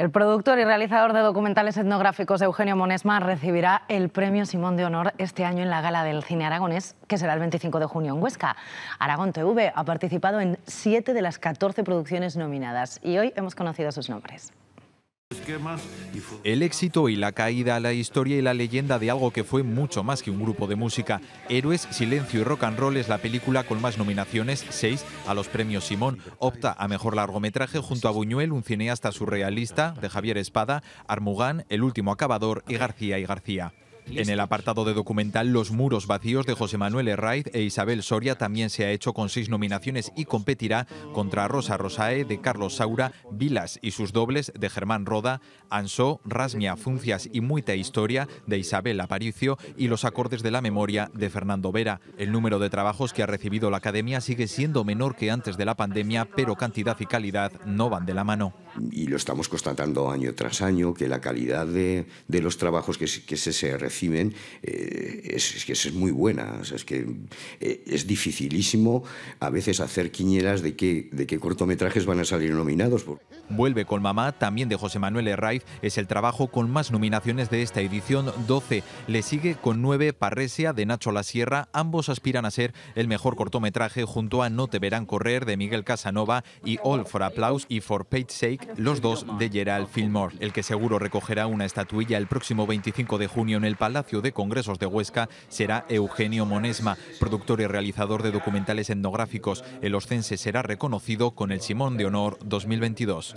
El productor y realizador de documentales etnográficos Eugenio Monesma recibirá el Premio Simón de Honor este año en la Gala del Cine Aragonés, que será el 25 de junio en Huesca. Aragón TV ha participado en siete de las 14 producciones nominadas y hoy hemos conocido sus nombres el éxito y la caída, la historia y la leyenda de algo que fue mucho más que un grupo de música. Héroes, Silencio y Rock and Roll es la película con más nominaciones, seis a los premios Simón. Opta a mejor largometraje junto a Buñuel, un cineasta surrealista, de Javier Espada, Armugán, El último acabador y García y García. En el apartado de documental Los muros vacíos de José Manuel Herraiz e Isabel Soria también se ha hecho con seis nominaciones y competirá contra Rosa Rosae de Carlos Saura, Vilas y sus dobles de Germán Roda, Ansó, Rasmia, Funcias y Muita Historia de Isabel Aparicio y Los acordes de la memoria de Fernando Vera. El número de trabajos que ha recibido la Academia sigue siendo menor que antes de la pandemia, pero cantidad y calidad no van de la mano y lo estamos constatando año tras año, que la calidad de, los trabajos que, que se, reciben eh, es, que es muy buena. es que eh, es dificilísimo a veces hacer quiñeras de qué, de qué cortometrajes van a salir nominados. Vuelve con Mamá, también de José Manuel Herraiz, es el trabajo con más nominaciones de esta edición, 12. Le sigue con 9 Parresia de Nacho La Sierra, ambos aspiran a ser el mejor cortometraje junto a No te verán correr de Miguel Casanova y All for Applause y For Page Sake los dos de Gerald Fillmore, el que seguro recogerá una estatuilla el próximo 25 de junio en el Palacio de Congresos de Huesca, será Eugenio Monesma, productor y realizador de documentales etnográficos. El oscense será reconocido con el Simón de Honor 2022.